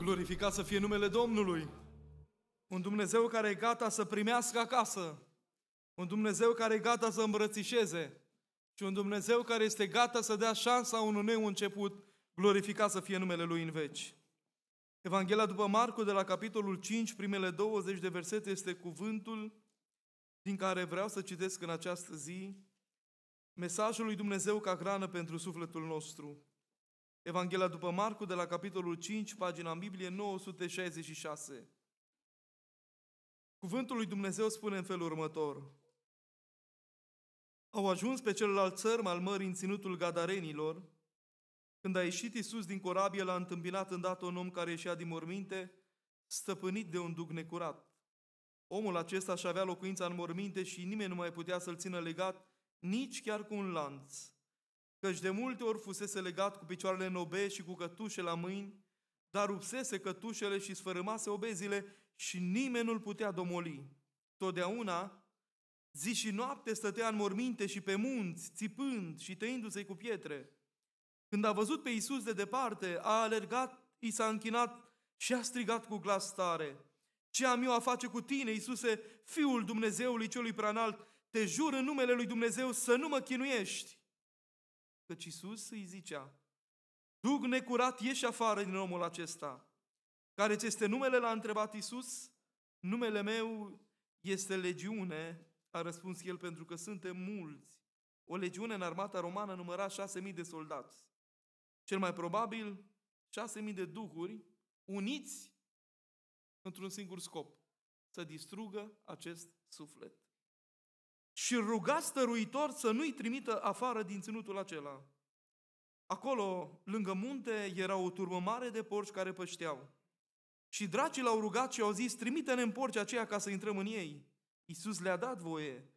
Glorificat să fie numele Domnului. Un Dumnezeu care e gata să primească acasă. Un Dumnezeu care e gata să îmbrățișeze. Și un Dumnezeu care este gata să dea șansa unui nou început. Glorificat să fie numele Lui în veci. Evanghelia după Marcu de la capitolul 5, primele 20 de versete este cuvântul din care vreau să citesc în această zi mesajul lui Dumnezeu ca hrană pentru sufletul nostru. Evanghelia după Marcu, de la capitolul 5, pagina în Biblie 966. Cuvântul lui Dumnezeu spune în felul următor. Au ajuns pe celălalt țărm al mării în ținutul Gadarenilor. Când a ieșit Iisus din corabie, l-a întâmpinat îndată un om care ieșea din morminte, stăpânit de un duc necurat. Omul acesta și avea locuința în morminte și nimeni nu mai putea să-l țină legat, nici chiar cu un lanț căci de multe ori fusese legat cu picioarele în obe și cu cătușe la mâini, dar rupsese cătușele și sfărâmase obezile și nimeni nu-l putea domoli. Totdeauna, zi și noapte stătea în morminte și pe munți, țipând și tăindu-se cu pietre. Când a văzut pe Isus de departe, a alergat, i s-a închinat și a strigat cu glas tare. Ce am eu a face cu tine, Iisuse, Fiul Dumnezeului Celui Pranalt, Te jur în numele Lui Dumnezeu să nu mă chinuiești. Căci Iisus îi zicea, Duc necurat, ieși afară din omul acesta. Care ți este numele, l-a întrebat Iisus, numele meu este legiune, a răspuns el, pentru că suntem mulți. O legiune în armata romană număra șase mii de soldați. Cel mai probabil, șase mii de duhuri uniți într-un singur scop, să distrugă acest suflet și ruga stăruitor să nu-i trimită afară din ținutul acela. Acolo, lângă munte, era o turmă mare de porci care pășteau. Și dracii l-au rugat și au zis, trimite-ne în porci aceea ca să intrăm în ei. Iisus le-a dat voie.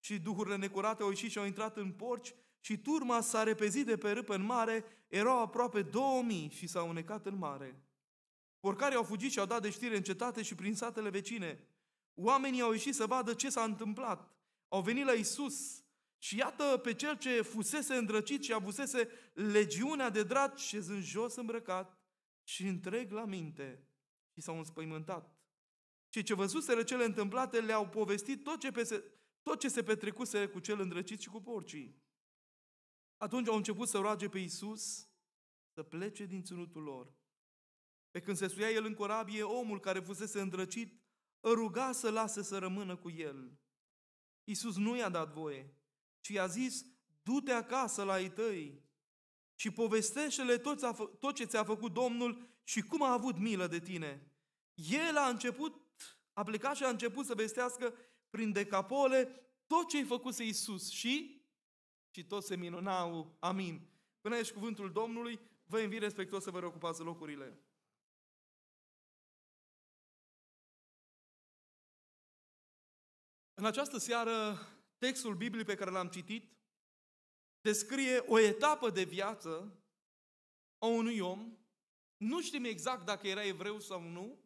Și duhurile necurate au ieșit și au intrat în porci și turma s-a repezit de pe râpă în mare, erau aproape două mii și s-au unecat în mare. Porcarii au fugit și au dat de știre în cetate și prin satele vecine. Oamenii au ieșit să vadă ce s-a întâmplat au venit la Isus și iată pe cel ce fusese îndrăcit și avusese legiunea de drat șezând jos îmbrăcat și întreg la minte și s-au înspăimântat. Cei ce văzuseră cele întâmplate le-au povestit tot ce, pese, tot ce se petrecuse cu cel îndrăcit și cu porcii. Atunci au început să roage pe Isus să plece din ținutul lor. Pe când se suia el în corabie, omul care fusese îndrăcit ruga să lase să rămână cu el. Iisus nu i-a dat voie, ci i-a zis, du-te acasă la ei tăi și povestește-le tot, ce ți-a făcut Domnul și cum a avut milă de tine. El a început, a plecat și a început să vestească prin decapole tot ce-i făcuse Iisus și, și toți se minunau. Amin. Până aici cuvântul Domnului, vă invit respectuos să vă reocupați locurile. În această seară, textul Bibliei pe care l-am citit descrie o etapă de viață a unui om. Nu știm exact dacă era evreu sau nu,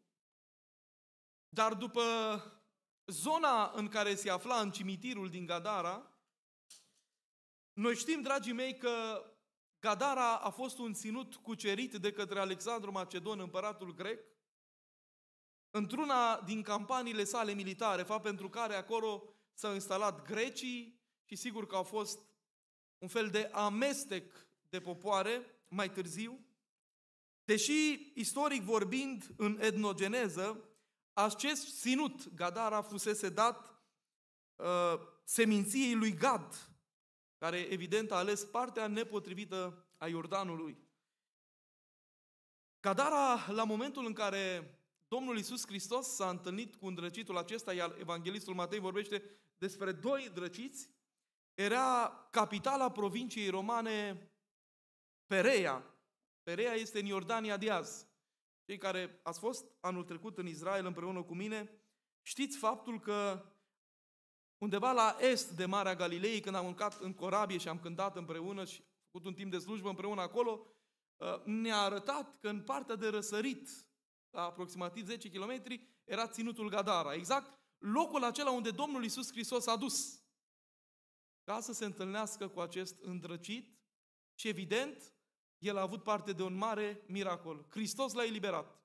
dar după zona în care se afla în cimitirul din Gadara, noi știm, dragii mei, că Gadara a fost un ținut cucerit de către Alexandru Macedon, împăratul grec, într-una din campaniile sale militare, fapt pentru care acolo s-au instalat grecii și sigur că au fost un fel de amestec de popoare mai târziu. Deși, istoric vorbind, în etnogeneză, acest sinut, Gadara fusese dat uh, seminției lui Gad, care evident a ales partea nepotrivită a Iordanului. Gadara, la momentul în care Domnul Iisus Hristos s-a întâlnit cu îndrăcitul acesta, iar evanghelistul Matei vorbește despre doi drăciți. Era capitala provinciei romane Perea. Perea este în Iordania de azi. Cei care ați fost anul trecut în Israel împreună cu mine, știți faptul că undeva la est de Marea Galilei, când am urcat în corabie și am cântat împreună și făcut un timp de slujbă împreună acolo, uh, ne-a arătat că în partea de răsărit la aproximativ 10 km, era Ținutul Gadara, exact locul acela unde Domnul Iisus Hristos a dus ca să se întâlnească cu acest îndrăcit și evident, el a avut parte de un mare miracol. Hristos l-a eliberat.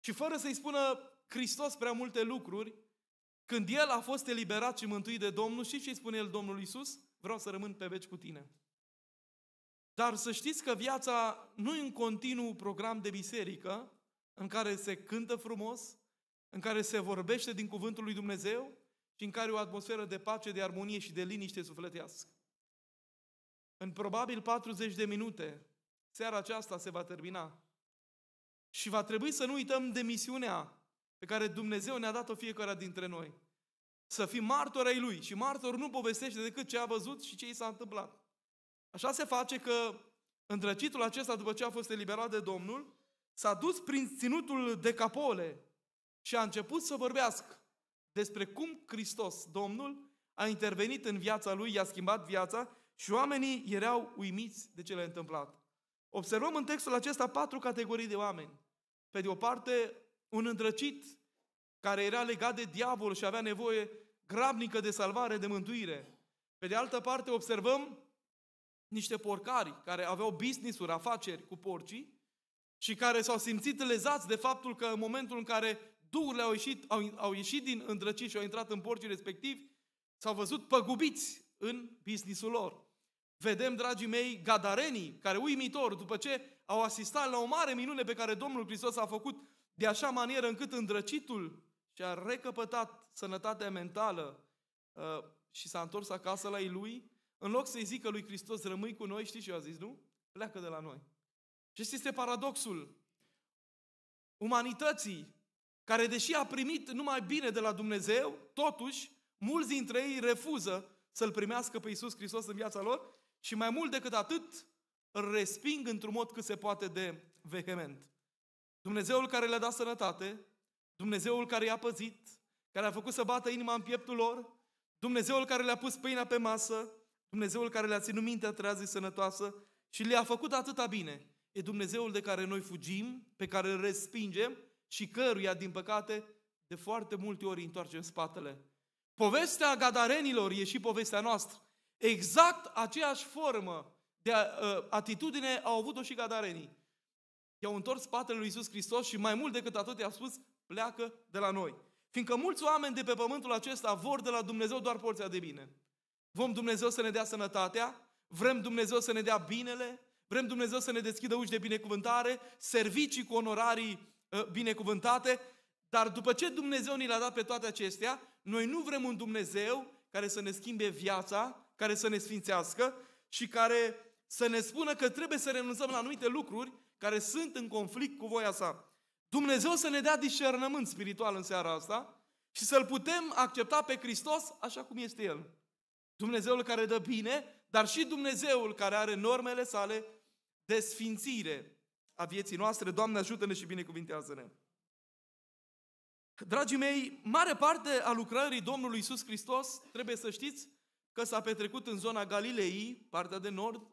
Și fără să-i spună Hristos prea multe lucruri, când el a fost eliberat și mântuit de Domnul, și ce spune el Domnul Iisus: Vreau să rămân pe veci cu tine. Dar să știți că viața nu e un continuu program de biserică, în care se cântă frumos, în care se vorbește din cuvântul lui Dumnezeu și în care o atmosferă de pace, de armonie și de liniște sufletească. În probabil 40 de minute, seara aceasta se va termina. Și va trebui să nu uităm de misiunea pe care Dumnezeu ne-a dat-o fiecare dintre noi. Să fim martori ai Lui. Și martor nu povestește decât ce a văzut și ce i s-a întâmplat. Așa se face că îndrăcitul acesta, după ce a fost eliberat de Domnul, S-a dus prin ținutul de capole și a început să vorbească despre cum Hristos, Domnul, a intervenit în viața lui, i-a schimbat viața și oamenii erau uimiți de ce le-a întâmplat. Observăm în textul acesta patru categorii de oameni. Pe de o parte, un îndrăcit care era legat de diavol și avea nevoie grabnică de salvare, de mântuire. Pe de altă parte, observăm niște porcari care aveau business-uri, afaceri cu porcii și care s-au simțit lezați de faptul că în momentul în care duhurile au ieșit, au, au ieșit din îndrăcit și au intrat în porcii respectivi, s-au văzut păgubiți în businessul lor. Vedem, dragii mei, gadarenii, care uimitor, după ce au asistat la o mare minune pe care Domnul Hristos a făcut de așa manieră încât îndrăcitul și-a recăpătat sănătatea mentală uh, și s-a întors acasă la ei lui, în loc să-i zică lui Hristos, rămâi cu noi, știi ce a zis, nu? Pleacă de la noi. Și este paradoxul umanității, care deși a primit numai bine de la Dumnezeu, totuși, mulți dintre ei refuză să-L primească pe Iisus Hristos în viața lor și mai mult decât atât, îl resping într-un mod cât se poate de vehement. Dumnezeul care le-a dat sănătate, Dumnezeul care i-a păzit, care a făcut să bată inima în pieptul lor, Dumnezeul care le-a pus pâinea pe masă, Dumnezeul care le-a ținut mintea trează sănătoasă și le-a făcut atâta bine – e Dumnezeul de care noi fugim, pe care îl respingem și căruia, din păcate, de foarte multe ori întoarcem spatele. Povestea gadarenilor e și povestea noastră. Exact aceeași formă de uh, atitudine au avut-o și gadarenii. I-au întors spatele lui Isus Hristos și mai mult decât atât i-a spus, pleacă de la noi. Fiindcă mulți oameni de pe pământul acesta vor de la Dumnezeu doar porția de bine. Vom Dumnezeu să ne dea sănătatea, vrem Dumnezeu să ne dea binele, Vrem Dumnezeu să ne deschidă uși de binecuvântare, servicii cu onorarii ă, binecuvântate, dar după ce Dumnezeu ni le-a dat pe toate acestea, noi nu vrem un Dumnezeu care să ne schimbe viața, care să ne sfințească și care să ne spună că trebuie să renunțăm la anumite lucruri care sunt în conflict cu voia sa. Dumnezeu să ne dea discernământ spiritual în seara asta și să-L putem accepta pe Hristos așa cum este El. Dumnezeul care dă bine, dar și Dumnezeul care are normele sale de sfințire a vieții noastre. Doamne, ajută-ne și binecuvintează-ne! Dragii mei, mare parte a lucrării Domnului Iisus Hristos, trebuie să știți că s-a petrecut în zona Galilei, partea de nord,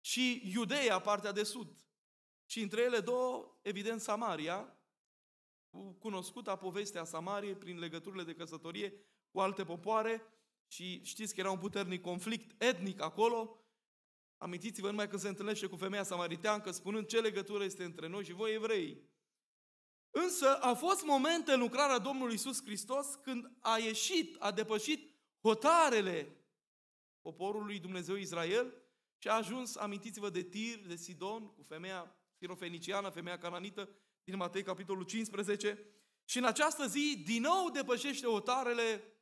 și Iudeea, partea de sud. Și între ele două, evident, Samaria, cunoscuta povestea Samariei prin legăturile de căsătorie cu alte popoare și știți că era un puternic conflict etnic acolo Amintiți-vă numai când se întâlnește cu femeia samariteancă, spunând ce legătură este între noi și voi evrei. Însă a fost momente în lucrarea Domnului Isus Hristos când a ieșit, a depășit hotarele poporului Dumnezeu Israel și a ajuns, amintiți-vă, de Tir, de Sidon, cu femeia sirofeniciană, femeia cananită, din Matei, capitolul 15. Și în această zi, din nou depășește hotarele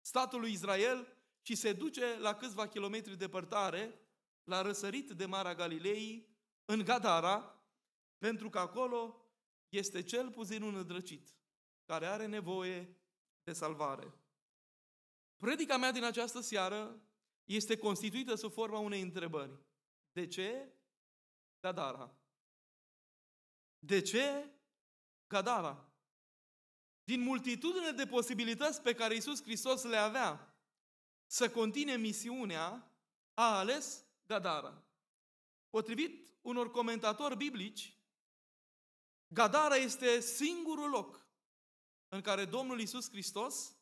statului Israel și se duce la câțiva kilometri departare la răsărit de Marea Galilei, în Gadara, pentru că acolo este cel puțin un îndrăcit care are nevoie de salvare. Predica mea din această seară este constituită sub forma unei întrebări. De ce Gadara? De ce Gadara? Din multitudine de posibilități pe care Iisus Hristos le avea să continue misiunea, a ales Gadara. Potrivit unor comentatori biblici, Gadara este singurul loc în care Domnul Isus Hristos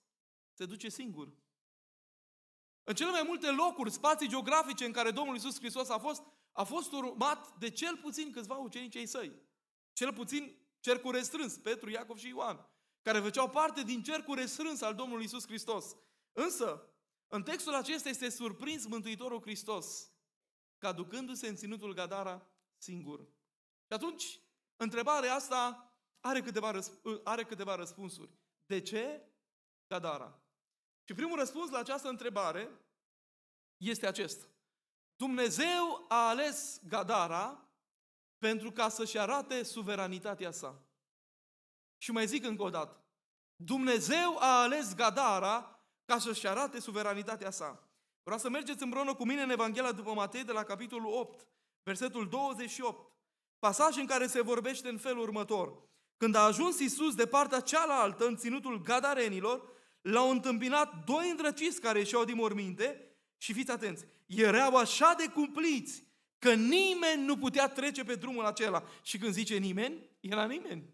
se duce singur. În cele mai multe locuri, spații geografice în care Domnul Isus Hristos a fost, a fost urmat de cel puțin câțiva ucenicii ai săi. Cel puțin cercul restrâns, Petru, Iacov și Ioan, care făceau parte din cercul restrâns al Domnului Isus Hristos. Însă, în textul acesta este surprins Mântuitorul Hristos că ducându se în ținutul Gadara singur. Și atunci, întrebarea asta are câteva, răsp- uh, are câteva răspunsuri. De ce Gadara? Și primul răspuns la această întrebare este acesta. Dumnezeu a ales Gadara pentru ca să-și arate suveranitatea sa. Și mai zic încă o dată. Dumnezeu a ales Gadara ca să-și arate suveranitatea sa. Vreau să mergeți împreună cu mine în Evanghelia după Matei de la capitolul 8, versetul 28. Pasaj în care se vorbește în felul următor. Când a ajuns Isus de partea cealaltă în ținutul Gadarenilor, l-au întâmpinat doi îndrăciți care ieșeau din morminte și fiți atenți, erau așa de cumpliți că nimeni nu putea trece pe drumul acela. Și când zice nimeni, era nimeni.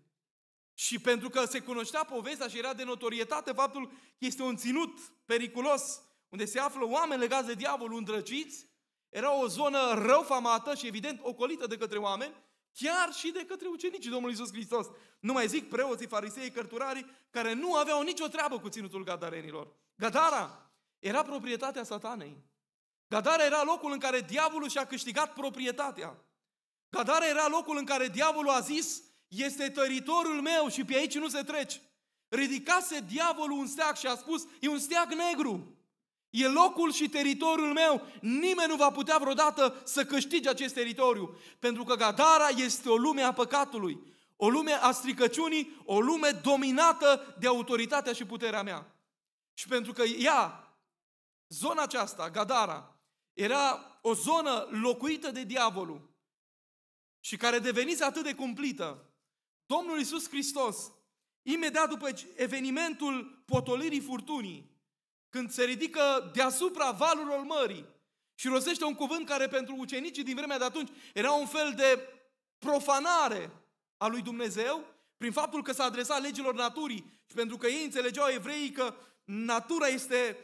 Și pentru că se cunoștea povestea și era de notorietate faptul că este un ținut periculos, unde se află oameni legați de diavolul îndrăciți, era o zonă răufamată și evident ocolită de către oameni, chiar și de către ucenicii Domnului Iisus Hristos. Nu mai zic preoții, farisei, cărturarii, care nu aveau nicio treabă cu ținutul gadarenilor. Gadara era proprietatea satanei. Gadara era locul în care diavolul și-a câștigat proprietatea. Gadara era locul în care diavolul a zis, este teritoriul meu și pe aici nu se treci. Ridicase diavolul un steag și a spus, e un steag negru. E locul și teritoriul meu. Nimeni nu va putea vreodată să câștige acest teritoriu. Pentru că Gadara este o lume a păcatului, o lume a stricăciunii, o lume dominată de autoritatea și puterea mea. Și pentru că ea, zona aceasta, Gadara, era o zonă locuită de diavolul și care devenise atât de cumplită, Domnul Isus Hristos, imediat după evenimentul potolirii furtunii, când se ridică deasupra valurilor mării și rostește un cuvânt care pentru ucenicii din vremea de atunci era un fel de profanare a lui Dumnezeu, prin faptul că s-a adresat legilor naturii și pentru că ei înțelegeau evreii că natura este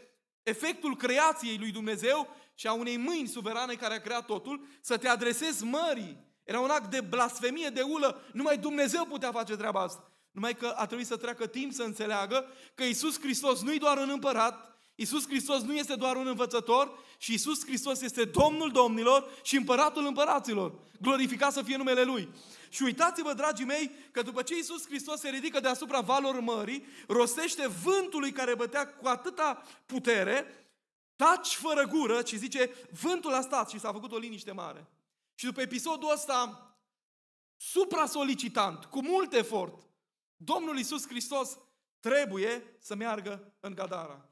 efectul creației lui Dumnezeu și a unei mâini suverane care a creat totul, să te adresezi mării. Era un act de blasfemie, de ulă. Numai Dumnezeu putea face treaba asta. Numai că a trebuit să treacă timp să înțeleagă că Isus Hristos nu-i doar un împărat, Iisus Hristos nu este doar un învățător, și Iisus Hristos este Domnul Domnilor și Împăratul Împăraților. Glorificat să fie numele Lui. Și uitați-vă, dragii mei, că după ce Iisus Hristos se ridică deasupra valor mării, rostește vântului care bătea cu atâta putere, taci fără gură și zice, vântul a stat și s-a făcut o liniște mare. Și după episodul ăsta, supra-solicitant, cu mult efort, Domnul Iisus Hristos trebuie să meargă în Gadara.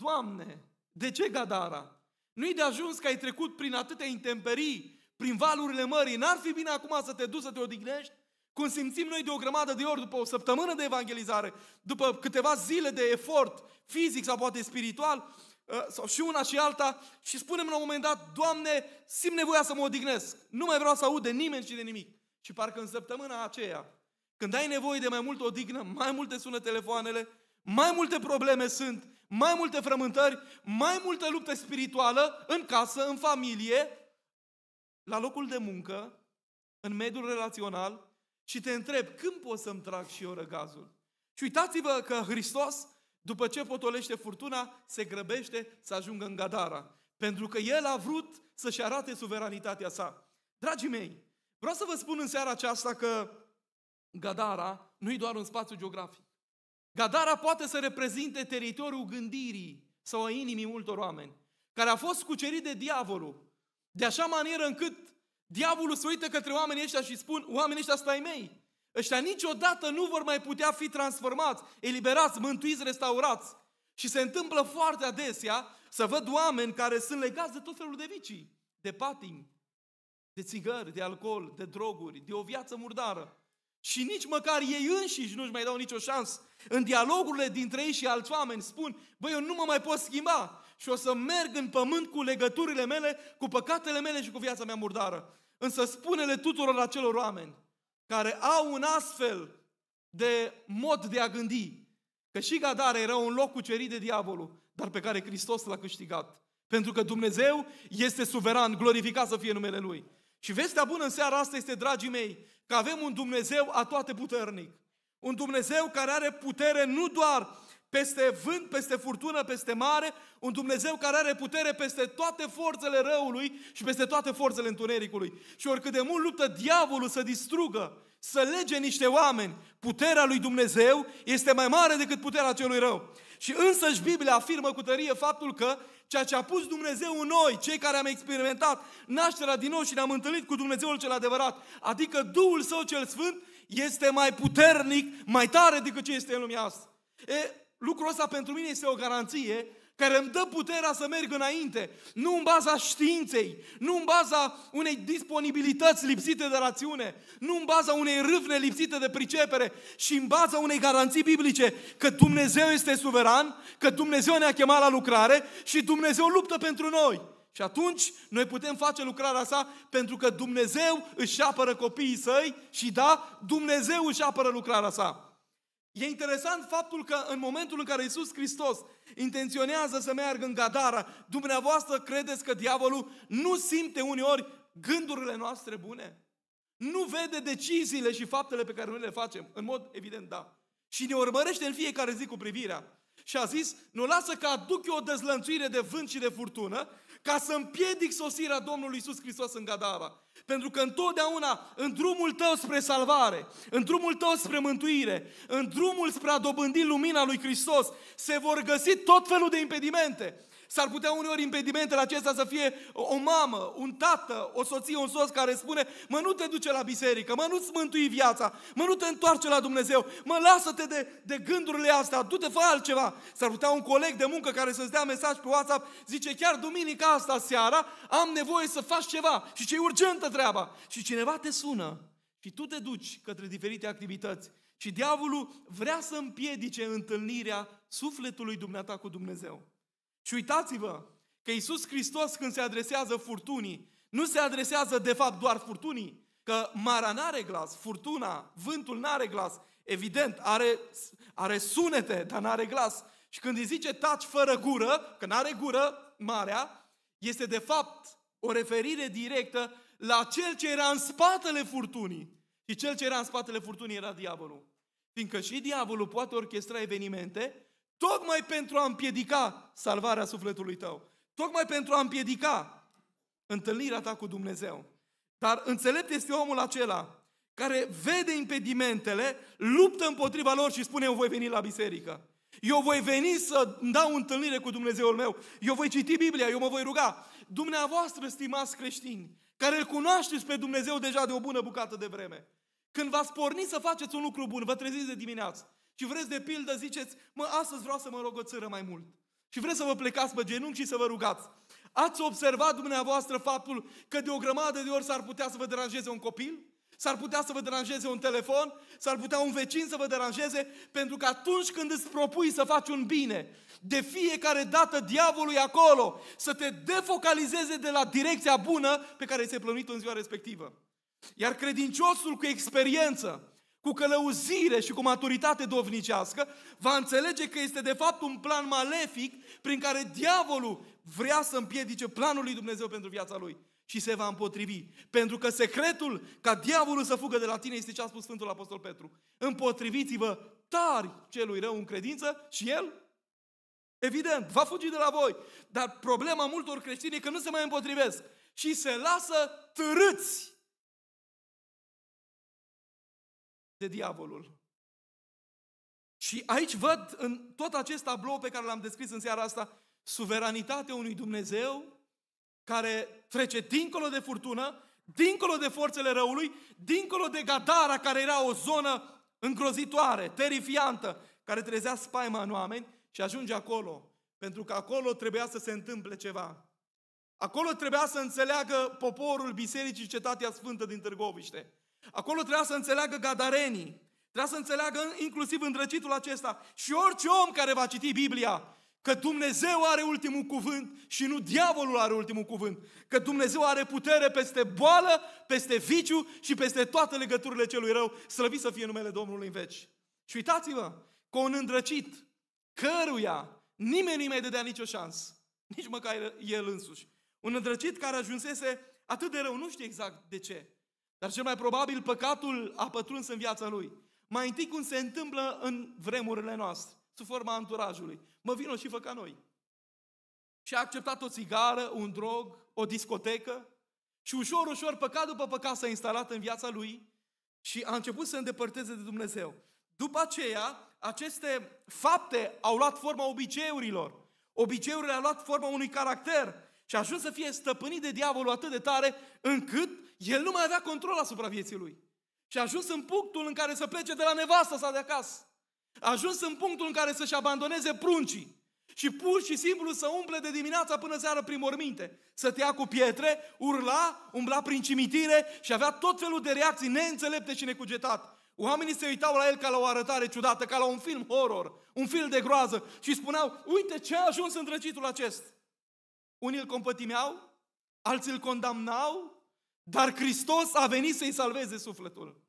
Doamne, de ce Gadara? Nu-i de ajuns că ai trecut prin atâtea intemperii, prin valurile mării, n-ar fi bine acum să te duci să te odihnești? Cum simțim noi de o grămadă de ori după o săptămână de evangelizare, după câteva zile de efort fizic sau poate spiritual, ă, sau și una și alta, și spunem la un moment dat, Doamne, simt nevoia să mă odihnesc, nu mai vreau să aud de nimeni și de nimic. Și parcă în săptămâna aceea, când ai nevoie de mai mult odihnă, mai multe sună telefoanele, mai multe probleme sunt mai multe frământări, mai multă luptă spirituală în casă, în familie, la locul de muncă, în mediul relațional și te întreb când pot să-mi trag și eu răgazul. Și uitați-vă că Hristos, după ce potolește furtuna, se grăbește să ajungă în Gadara. Pentru că El a vrut să-și arate suveranitatea sa. Dragii mei, vreau să vă spun în seara aceasta că Gadara nu e doar un spațiu geografic. Gadara poate să reprezinte teritoriul gândirii sau a inimii multor oameni, care a fost cucerit de diavolul, de așa manieră încât diavolul se uită către oamenii ăștia și spun, oamenii ăștia stai mei, ăștia niciodată nu vor mai putea fi transformați, eliberați, mântuiți, restaurați. Și se întâmplă foarte adesea să văd oameni care sunt legați de tot felul de vicii, de patini, de țigări, de alcool, de droguri, de o viață murdară. Și nici măcar ei înșiși nu-și mai dau nicio șansă. În dialogurile dintre ei și alți oameni spun, băi, eu nu mă mai pot schimba și o să merg în pământ cu legăturile mele, cu păcatele mele și cu viața mea murdară. Însă spune-le tuturor acelor oameni care au un astfel de mod de a gândi, că și Gadara era un loc cucerit de diavolul, dar pe care Hristos l-a câștigat. Pentru că Dumnezeu este suveran, glorificat să fie numele Lui. Și vestea bună în seara asta este, dragii mei, că avem un Dumnezeu a toate puternic. Un Dumnezeu care are putere nu doar peste vânt, peste furtună, peste mare, un Dumnezeu care are putere peste toate forțele răului și peste toate forțele întunericului. Și oricât de mult luptă diavolul să distrugă, să lege niște oameni, puterea lui Dumnezeu este mai mare decât puterea celui rău. Și însăși Biblia afirmă cu tărie faptul că Ceea ce a pus Dumnezeu în noi, cei care am experimentat nașterea din nou și ne-am întâlnit cu Dumnezeul cel adevărat, adică Duhul Său cel Sfânt, este mai puternic, mai tare decât ce este în lumea asta. E, lucrul ăsta pentru mine este o garanție care îmi dă puterea să merg înainte, nu în baza științei, nu în baza unei disponibilități lipsite de rațiune, nu în baza unei râvne lipsite de pricepere și în baza unei garanții biblice că Dumnezeu este suveran, că Dumnezeu ne-a chemat la lucrare și Dumnezeu luptă pentru noi. Și atunci noi putem face lucrarea sa pentru că Dumnezeu își apără copiii săi și da, Dumnezeu își apără lucrarea sa. E interesant faptul că în momentul în care Iisus Hristos intenționează să meargă în Gadara, dumneavoastră credeți că diavolul nu simte uneori gândurile noastre bune? Nu vede deciziile și faptele pe care noi le facem? În mod evident, da. Și ne urmărește în fiecare zi cu privirea. Și a zis, nu lasă că aduc eu o dezlănțuire de vânt și de furtună ca să împiedic sosirea Domnului Isus Hristos în Gadara. Pentru că întotdeauna în drumul tău spre salvare, în drumul tău spre mântuire, în drumul spre a dobândi lumina lui Hristos, se vor găsi tot felul de impedimente. S-ar putea uneori impedimentele acesta să fie o mamă, un tată, o soție, un soț care spune mă nu te duce la biserică, mă nu-ți mântui viața, mă nu te întoarce la Dumnezeu, mă lasă-te de, de gândurile astea, du-te, fă altceva. S-ar putea un coleg de muncă care să-ți dea mesaj pe WhatsApp, zice chiar duminica asta seara am nevoie să faci ceva și ce urgentă treaba. Și cineva te sună și tu te duci către diferite activități și diavolul vrea să împiedice întâlnirea sufletului dumneata cu Dumnezeu. Și uitați-vă că Iisus Hristos când se adresează furtunii, nu se adresează de fapt doar furtunii, că marea n-are glas, furtuna, vântul n-are glas, evident, are, are sunete, dar n-are glas. Și când îi zice taci fără gură, că n-are gură marea, este de fapt o referire directă la cel ce era în spatele furtunii. Și cel ce era în spatele furtunii era diavolul. Fiindcă și diavolul poate orchestra evenimente Tocmai pentru a împiedica salvarea sufletului tău. Tocmai pentru a împiedica întâlnirea ta cu Dumnezeu. Dar înțelept este omul acela care vede impedimentele, luptă împotriva lor și spune eu voi veni la biserică. Eu voi veni să dau întâlnire cu Dumnezeul meu. Eu voi citi Biblia, eu mă voi ruga. Dumneavoastră, stimați creștini, care îl cunoașteți pe Dumnezeu deja de o bună bucată de vreme, când v-ați pornit să faceți un lucru bun, vă treziți de dimineață, și vreți de pildă, ziceți, mă, astăzi vreau să mă rog o țără mai mult. Și vreți să vă plecați pe genunchi și să vă rugați. Ați observat dumneavoastră faptul că de o grămadă de ori s-ar putea să vă deranjeze un copil? S-ar putea să vă deranjeze un telefon? S-ar putea un vecin să vă deranjeze? Pentru că atunci când îți propui să faci un bine, de fiecare dată diavolul e acolo să te defocalizeze de la direcția bună pe care ți-ai plănuit în ziua respectivă. Iar credinciosul cu experiență cu călăuzire și cu maturitate dovnicească, va înțelege că este de fapt un plan malefic prin care diavolul vrea să împiedice planul lui Dumnezeu pentru viața lui și se va împotrivi. Pentru că secretul ca diavolul să fugă de la tine este ce a spus Sfântul Apostol Petru. Împotriviți-vă tari celui rău în credință și el, evident, va fugi de la voi. Dar problema multor creștini e că nu se mai împotrivesc și se lasă târâți de diavolul. Și aici văd în tot acest tablou pe care l-am descris în seara asta, suveranitatea unui Dumnezeu care trece dincolo de furtună, dincolo de forțele răului, dincolo de Gadara, care era o zonă îngrozitoare, terifiantă, care trezea spaima în oameni și ajunge acolo, pentru că acolo trebuia să se întâmple ceva. Acolo trebuia să înțeleagă poporul Bisericii Cetatea Sfântă din Târgoviște. Acolo trebuia să înțeleagă gadarenii, trebuia să înțeleagă inclusiv îndrăcitul acesta și orice om care va citi Biblia, că Dumnezeu are ultimul cuvânt și nu diavolul are ultimul cuvânt, că Dumnezeu are putere peste boală, peste viciu și peste toate legăturile celui rău, slăvit să fie numele Domnului în veci. Și uitați-vă, cu un îndrăcit, căruia nimeni nu-i mai dădea nicio șansă, nici măcar el însuși, un îndrăcit care ajunsese atât de rău, nu știu exact de ce, dar cel mai probabil păcatul a pătruns în viața lui. Mai întâi cum se întâmplă în vremurile noastre, sub forma anturajului. Mă vino și fă ca noi. Și a acceptat o țigară, un drog, o discotecă și ușor, ușor, păcat după păcat s-a instalat în viața lui și a început să îndepărteze de Dumnezeu. După aceea, aceste fapte au luat forma obiceiurilor. Obiceiurile au luat forma unui caracter. Și a ajuns să fie stăpânit de diavolul atât de tare încât el nu mai avea control asupra vieții lui. Și a ajuns în punctul în care să plece de la nevastă sau de acasă. A ajuns în punctul în care să-și abandoneze pruncii. Și pur și simplu să umple de dimineața până seara prin morminte. Să te ia cu pietre, urla, umbla prin cimitire și avea tot felul de reacții neînțelepte și necugetate. Oamenii se uitau la el ca la o arătare ciudată, ca la un film horror, un film de groază și spuneau, uite ce a ajuns îndrăcitul acesta. Unii îl compătimeau, alții îl condamnau, dar Hristos a venit să-i salveze sufletul.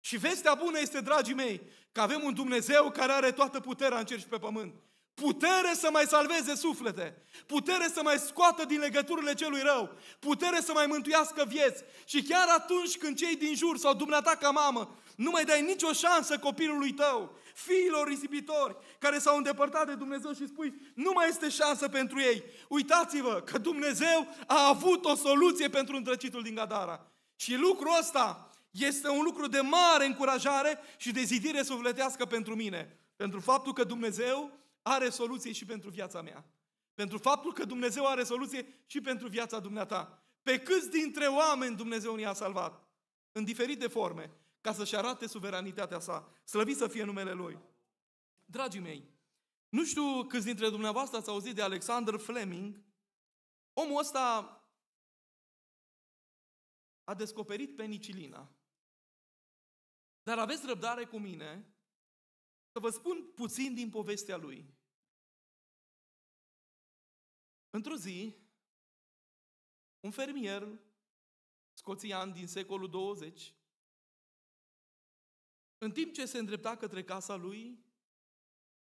Și vestea bună este, dragii mei, că avem un Dumnezeu care are toată puterea în cer și pe pământ. Putere să mai salveze suflete, putere să mai scoată din legăturile celui rău, putere să mai mântuiască vieți. Și chiar atunci când cei din jur sau dumneata ca mamă nu mai dai nicio șansă copilului tău, fiilor risipitori care s-au îndepărtat de Dumnezeu și spui, nu mai este șansă pentru ei. Uitați-vă că Dumnezeu a avut o soluție pentru întrăcitul din Gadara. Și lucrul ăsta este un lucru de mare încurajare și de zidire sufletească pentru mine. Pentru faptul că Dumnezeu are soluție și pentru viața mea. Pentru faptul că Dumnezeu are soluție și pentru viața dumneata. Pe câți dintre oameni Dumnezeu ne-a salvat? În diferite forme ca să-și arate suveranitatea sa. Slăvit să fie numele Lui. Dragii mei, nu știu câți dintre dumneavoastră ați auzit de Alexander Fleming. Omul ăsta a descoperit penicilina. Dar aveți răbdare cu mine să vă spun puțin din povestea lui. Într-o zi, un fermier scoțian din secolul 20 în timp ce se îndrepta către casa lui,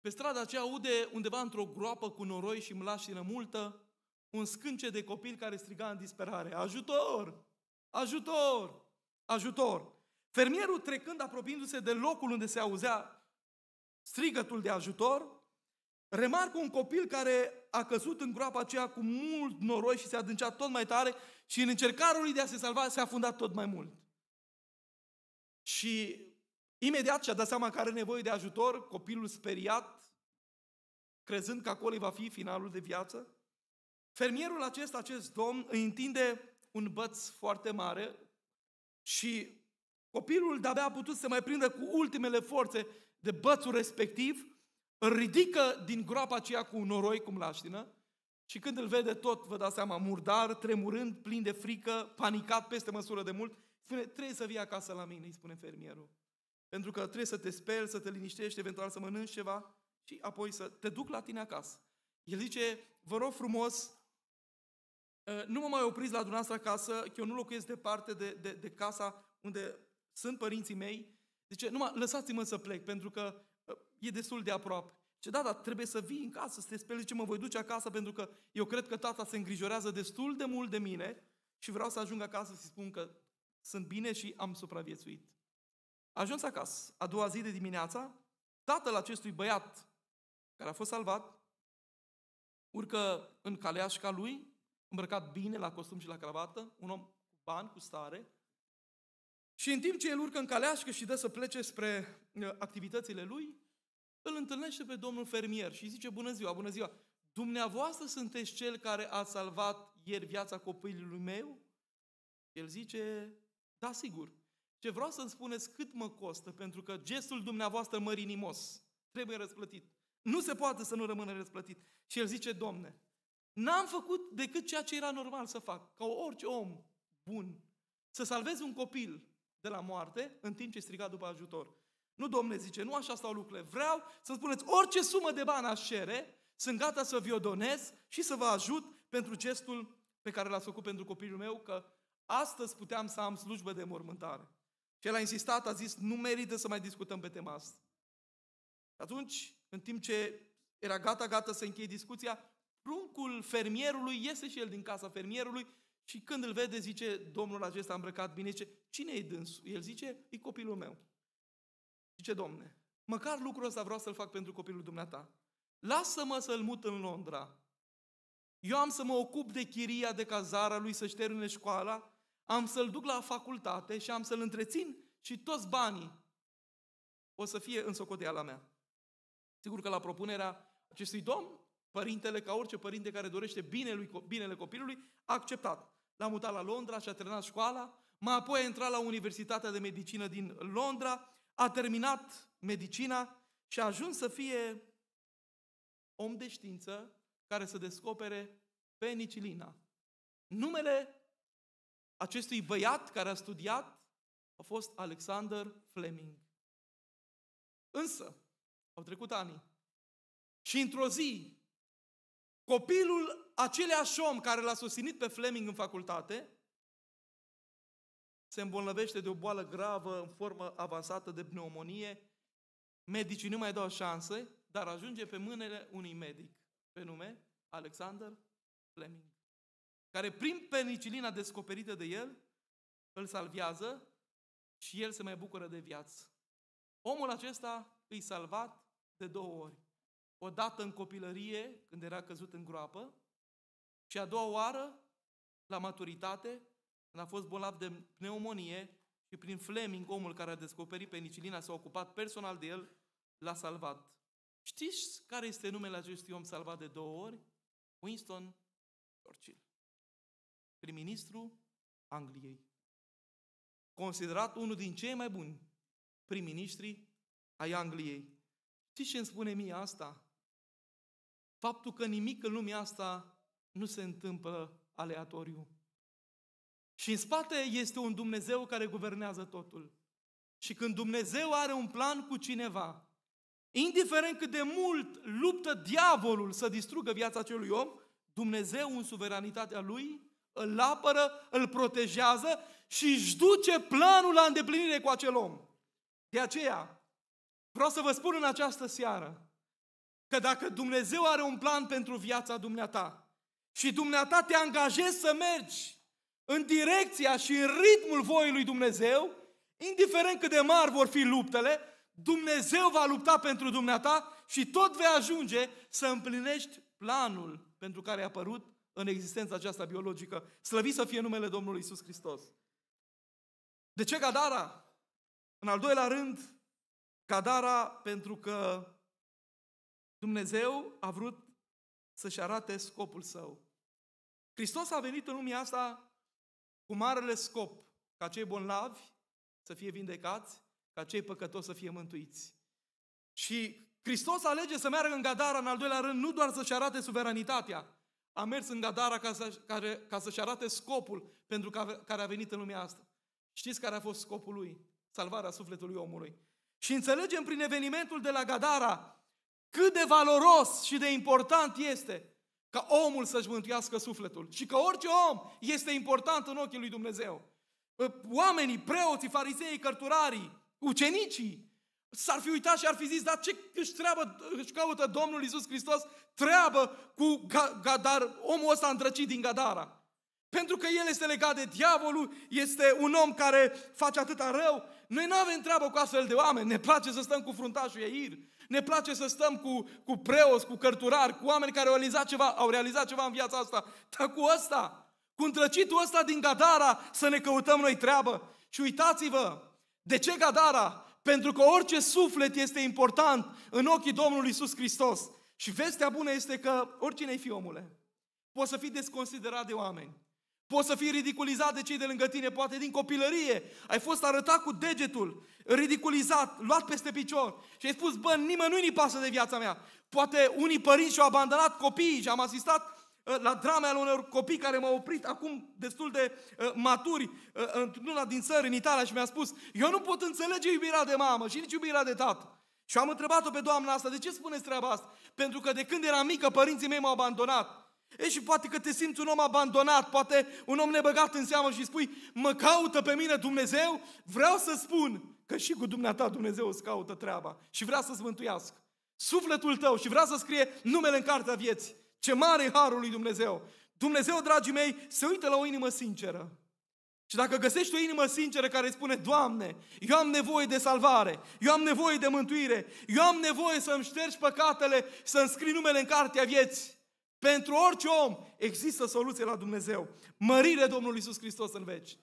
pe strada aceea aude undeva într-o groapă cu noroi și mlașină multă, un scânce de copil care striga în disperare, ajutor! Ajutor! Ajutor! Fermierul trecând, apropiindu-se de locul unde se auzea strigătul de ajutor, remarcă un copil care a căzut în groapa aceea cu mult noroi și se adâncea tot mai tare și în încercarea lui de a se salva se afunda tot mai mult. Și Imediat și-a dat seama că are nevoie de ajutor, copilul speriat, crezând că acolo va fi finalul de viață. Fermierul acesta, acest domn, îi întinde un băț foarte mare și copilul de-abia a putut să mai prindă cu ultimele forțe de bățul respectiv, îl ridică din groapa aceea cu un noroi, cum laștină, și când îl vede tot, vă dați seama, murdar, tremurând, plin de frică, panicat peste măsură de mult, spune, trebuie să vii acasă la mine, îi spune fermierul. Pentru că trebuie să te speli, să te liniștești, eventual să mănânci ceva și apoi să te duc la tine acasă. El zice, vă rog frumos, ă, nu mă mai opriți la dumneavoastră acasă, că eu nu locuiesc departe de, de, de casa unde sunt părinții mei. Zice, numai lăsați-mă să plec, pentru că ă, e destul de aproape. Ce da, dar trebuie să vii în casă, să te speli. Zice, mă voi duce acasă pentru că eu cred că tata se îngrijorează destul de mult de mine și vreau să ajung acasă să spun că sunt bine și am supraviețuit. Ajuns acasă, a doua zi de dimineața, tatăl acestui băiat care a fost salvat, urcă în caleașca lui, îmbrăcat bine la costum și la cravată, un om cu bani, cu stare, și în timp ce el urcă în caleașcă și dă să plece spre uh, activitățile lui, îl întâlnește pe domnul fermier și zice, bună ziua, bună ziua, dumneavoastră sunteți cel care a salvat ieri viața copilului meu? El zice, da, sigur. Ce vreau să-mi spuneți cât mă costă, pentru că gestul dumneavoastră mărinimos trebuie răsplătit. Nu se poate să nu rămână răsplătit. Și el zice, Domne, n-am făcut decât ceea ce era normal să fac, ca orice om bun, să salvezi un copil de la moarte în timp ce striga după ajutor. Nu, domne, zice, nu așa stau lucrurile. Vreau să spuneți orice sumă de bani aș cere, sunt gata să vi-o donez și să vă ajut pentru gestul pe care l-ați făcut pentru copilul meu, că astăzi puteam să am slujbă de mormântare. Cel a insistat, a zis, nu merită să mai discutăm pe tema asta. Atunci, în timp ce era gata, gata să încheie discuția, pruncul fermierului iese și el din casa fermierului și când îl vede, zice, domnul acesta îmbrăcat bine, zice, cine e dânsul? El zice, e copilul meu. Zice, domne, măcar lucrul ăsta vreau să-l fac pentru copilul dumneata. Lasă-mă să-l mut în Londra. Eu am să mă ocup de chiria, de cazara lui, să șterne școala am să-l duc la facultate și am să-l întrețin și toți banii o să fie în socoteala mea. Sigur că la propunerea acestui domn, părintele, ca orice părinte care dorește binele, binele copilului, a acceptat. L-a mutat la Londra și a terminat școala, mai apoi a intrat la Universitatea de Medicină din Londra, a terminat medicina și a ajuns să fie om de știință care să descopere penicilina. Numele acestui băiat care a studiat a fost Alexander Fleming. Însă, au trecut ani și într-o zi, copilul aceleași om care l-a susținut pe Fleming în facultate, se îmbolnăvește de o boală gravă în formă avansată de pneumonie, medicii nu mai dau șanse, dar ajunge pe mânele unui medic pe nume Alexander Fleming care prin penicilina descoperită de el, îl salvează și el se mai bucură de viață. Omul acesta îi salvat de două ori. O dată în copilărie, când era căzut în groapă, și a doua oară, la maturitate, când a fost bolnav de pneumonie și prin Fleming, omul care a descoperit penicilina, s-a ocupat personal de el, l-a salvat. Știți care este numele acestui om salvat de două ori? Winston Churchill prim-ministru Angliei. Considerat unul din cei mai buni prim-ministri ai Angliei. Știți ce îmi spune mie asta? Faptul că nimic în lumea asta nu se întâmplă aleatoriu. Și în spate este un Dumnezeu care guvernează totul. Și când Dumnezeu are un plan cu cineva, indiferent cât de mult luptă diavolul să distrugă viața acelui om, Dumnezeu în suveranitatea lui îl apără, îl protejează și își duce planul la îndeplinire cu acel om. De aceea, vreau să vă spun în această seară că dacă Dumnezeu are un plan pentru viața dumneata și dumneata te angajezi să mergi în direcția și în ritmul voii lui Dumnezeu, indiferent cât de mari vor fi luptele, Dumnezeu va lupta pentru dumneata și tot vei ajunge să împlinești planul pentru care a apărut în existența aceasta biologică. Slăvit să fie numele Domnului Isus Hristos. De ce Gadara? În al doilea rând, Gadara pentru că Dumnezeu a vrut să-și arate scopul său. Hristos a venit în lumea asta cu marele scop, ca cei bolnavi să fie vindecați, ca cei păcătoși să fie mântuiți. Și Hristos alege să meargă în Gadara, în al doilea rând, nu doar să-și arate suveranitatea, a mers în Gadara ca, să, care, ca să-și arate scopul pentru care a venit în lumea asta. Știți care a fost scopul lui? Salvarea sufletului omului. Și înțelegem prin evenimentul de la Gadara cât de valoros și de important este ca omul să-și mântuiască sufletul și că orice om este important în ochii lui Dumnezeu. Oamenii, preoții, farisei, cărturarii, ucenicii s-ar fi uitat și ar fi zis, dar ce își, treabă, își caută Domnul Iisus Hristos treabă cu Gadar, omul ăsta îndrăcit din Gadara? Pentru că el este legat de diavolul, este un om care face atâta rău. Noi nu avem treabă cu astfel de oameni, ne place să stăm cu fruntașul Iair, ne place să stăm cu, cu preos cu cărturari, cu oameni care au realizat, ceva, au realizat ceva în viața asta. Dar cu ăsta, cu întrăcitul ăsta din Gadara, să ne căutăm noi treabă. Și uitați-vă, de ce Gadara? Pentru că orice suflet este important în ochii Domnului Iisus Hristos. Și vestea bună este că oricine ai fi omule, poți să fii desconsiderat de oameni. Poți să fii ridiculizat de cei de lângă tine, poate din copilărie. Ai fost arătat cu degetul, ridiculizat, luat peste picior și ai spus, bă, nimănui nu-i pasă de viața mea. Poate unii părinți și-au abandonat copiii și am asistat Eh, la drame al unor copii care m-au oprit acum destul de uh, maturi uh, într-una din țări, în Italia, și mi-a spus eu nu pot înțelege iubirea de mamă și nici iubirea de tată. Și am întrebat-o pe doamna asta, de ce spuneți treaba asta? Pentru că de când era mică, părinții mei m-au abandonat. E și poate că te simți un om abandonat, poate un om nebăgat în seamă și spui, mă caută pe mine Dumnezeu, vreau să spun că și cu dumneata Dumnezeu îți caută treaba și vrea să-ți mântuiască sufletul tău și vrea să scrie numele în cartea vieții. Ce mare e harul lui Dumnezeu! Dumnezeu, dragii mei, se uită la o inimă sinceră. Și dacă găsești o inimă sinceră care spune, Doamne, eu am nevoie de salvare, eu am nevoie de mântuire, eu am nevoie să-mi ștergi păcatele, să-mi scrii numele în cartea vieții, pentru orice om există soluție la Dumnezeu. Mărire Domnului Iisus Hristos în veci.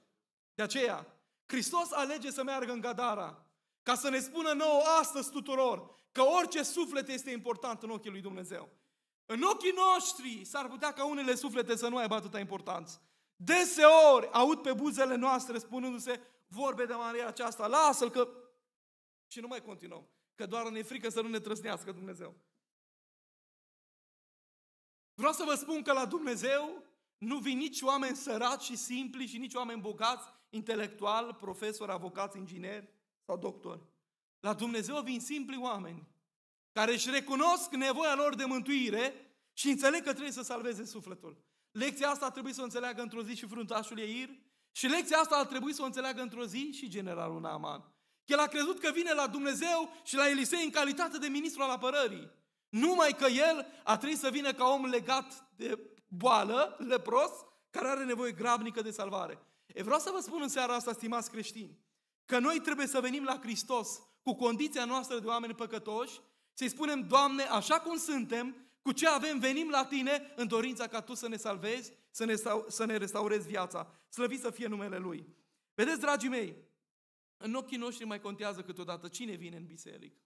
De aceea, Hristos alege să meargă în Gadara, ca să ne spună nouă astăzi tuturor că orice suflet este important în ochii lui Dumnezeu. În ochii noștri s-ar putea ca unele suflete să nu aibă atâta importanță. Deseori aud pe buzele noastre spunându-se vorbe de Maria aceasta, lasă-l că... Și nu mai continuăm, că doar ne frică să nu ne trăsnească Dumnezeu. Vreau să vă spun că la Dumnezeu nu vin nici oameni săraci și simpli și nici oameni bogați, intelectual, profesori, avocați, ingineri sau doctori. La Dumnezeu vin simpli oameni care își recunosc nevoia lor de mântuire și înțeleg că trebuie să salveze sufletul. Lecția asta a trebuit să o înțeleagă într-o zi și fruntașul Eir și lecția asta a trebuit să o înțeleagă într-o zi și generalul Naaman. El a crezut că vine la Dumnezeu și la Elisei în calitate de ministru al apărării. Numai că el a trebuit să vină ca om legat de boală, lepros, care are nevoie grabnică de salvare. E vreau să vă spun în seara asta, stimați creștini, că noi trebuie să venim la Hristos cu condiția noastră de oameni păcătoși să-i spunem, Doamne, așa cum suntem, cu ce avem, venim la Tine în dorința ca Tu să ne salvezi, să ne, să ne restaurezi viața. Slăvit să fie numele Lui. Vedeți, dragii mei, în ochii noștri mai contează câteodată cine vine în biserică.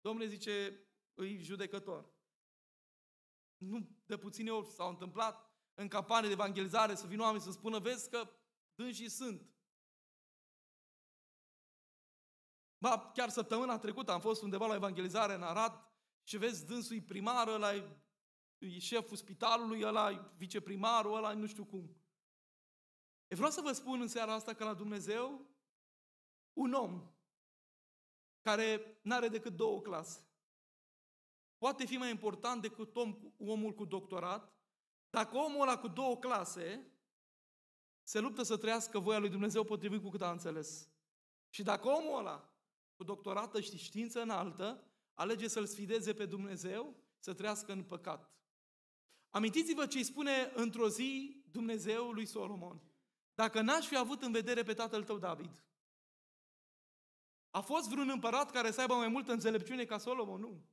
Domnule zice, îi judecător. Nu de puține ori s-au întâmplat în campanie de evangelizare să vină oameni să spună, vezi că dânsii sunt. Ba, chiar săptămâna trecută am fost undeva la evangelizare în Arad și vezi dânsul e primară, ăla e, e șeful spitalului, ăla e viceprimarul, ăla e nu știu cum. E vreau să vă spun în seara asta că la Dumnezeu un om care nu are decât două clase poate fi mai important decât om, omul cu doctorat dacă omul ăla cu două clase se luptă să trăiască voia lui Dumnezeu potrivit cu cât a înțeles. Și dacă omul ăla cu doctorată și știință înaltă, alege să-L sfideze pe Dumnezeu, să trăiască în păcat. Amintiți-vă ce îi spune într-o zi Dumnezeu lui Solomon. Dacă n-aș fi avut în vedere pe tatăl tău David, a fost vreun împărat care să aibă mai multă înțelepciune ca Solomon? Nu.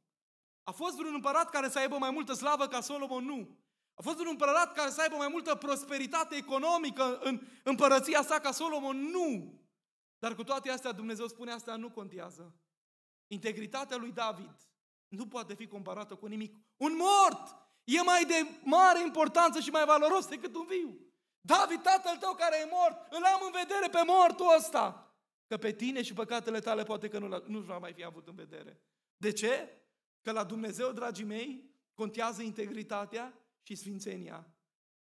A fost vreun împărat care să aibă mai multă slavă ca Solomon? Nu. A fost vreun împărat care să aibă mai multă prosperitate economică în împărăția sa ca Solomon? Nu! Dar cu toate astea, Dumnezeu spune asta nu contează. Integritatea lui David nu poate fi comparată cu nimic. Un mort e mai de mare importanță și mai valoros decât un viu. David, tatăl tău care e mort, îl am în vedere pe mortul ăsta. Că pe tine și păcatele tale poate că nu, l-a mai fi avut în vedere. De ce? Că la Dumnezeu, dragii mei, contează integritatea și sfințenia.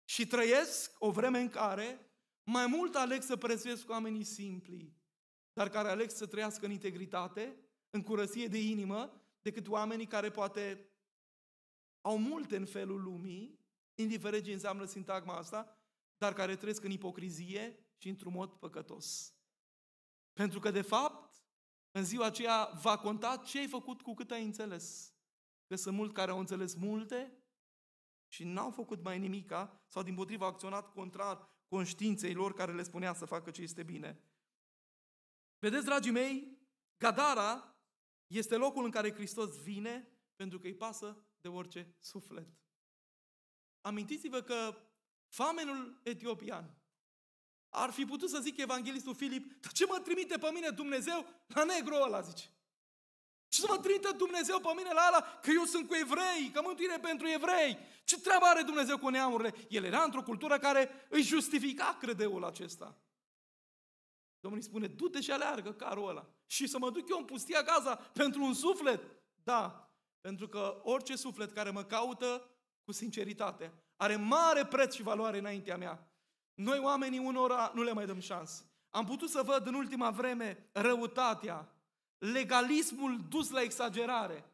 Și trăiesc o vreme în care mai mult aleg să prețuiesc oamenii simpli dar care aleg să trăiască în integritate, în curăție de inimă, decât oamenii care poate au multe în felul lumii, indiferent ce înseamnă sintagma asta, dar care trăiesc în ipocrizie și într-un mod păcătos. Pentru că, de fapt, în ziua aceea va conta ce ai făcut cu cât ai înțeles. Că sunt mulți care au înțeles multe și n-au făcut mai nimica sau din au acționat contrar conștiinței lor care le spunea să facă ce este bine. Vedeți, dragii mei, Gadara este locul în care Hristos vine pentru că îi pasă de orice suflet. Amintiți-vă că famenul etiopian ar fi putut să zic evanghelistul Filip, dar ce mă trimite pe mine Dumnezeu la negru ăla, zice. Ce să mă trimite Dumnezeu pe mine la ala că eu sunt cu evrei, că mântuire pentru evrei? Ce treabă are Dumnezeu cu neamurile? El era într-o cultură care îi justifica credeul acesta. Domnul îi spune, du-te și aleargă carul ăla. Și să mă duc eu în pustia Gaza pentru un suflet? Da, pentru că orice suflet care mă caută cu sinceritate are mare preț și valoare înaintea mea. Noi oamenii unora nu le mai dăm șans. Am putut să văd în ultima vreme răutatea, legalismul dus la exagerare.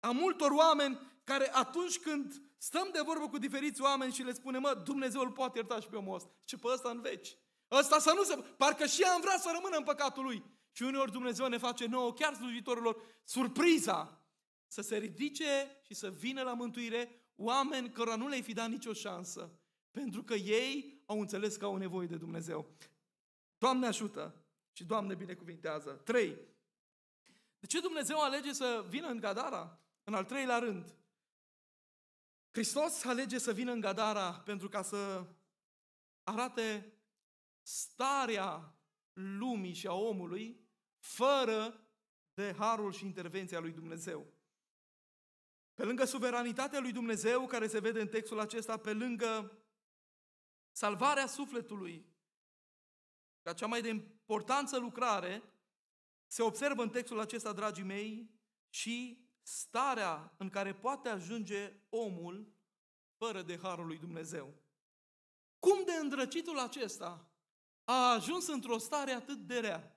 A multor oameni care atunci când stăm de vorbă cu diferiți oameni și le spunem, mă, Dumnezeu îl poate ierta și pe omul ăsta, și pe ăsta în veci. Ăsta să nu se... Parcă și am vrea să rămână în păcatul lui. Și uneori Dumnezeu ne face nouă, chiar slujitorilor, surpriza să se ridice și să vină la mântuire oameni cărora nu le-ai fi dat nicio șansă. Pentru că ei au înțeles că au nevoie de Dumnezeu. Doamne ajută și Doamne binecuvintează. 3. De ce Dumnezeu alege să vină în Gadara? În al treilea rând, Hristos alege să vină în Gadara pentru ca să arate starea lumii și a omului fără de harul și intervenția lui Dumnezeu. Pe lângă suveranitatea lui Dumnezeu, care se vede în textul acesta, pe lângă salvarea sufletului, ca cea mai de importanță lucrare, se observă în textul acesta, dragii mei, și starea în care poate ajunge omul fără de harul lui Dumnezeu. Cum de îndrăcitul acesta a ajuns într-o stare atât de rea.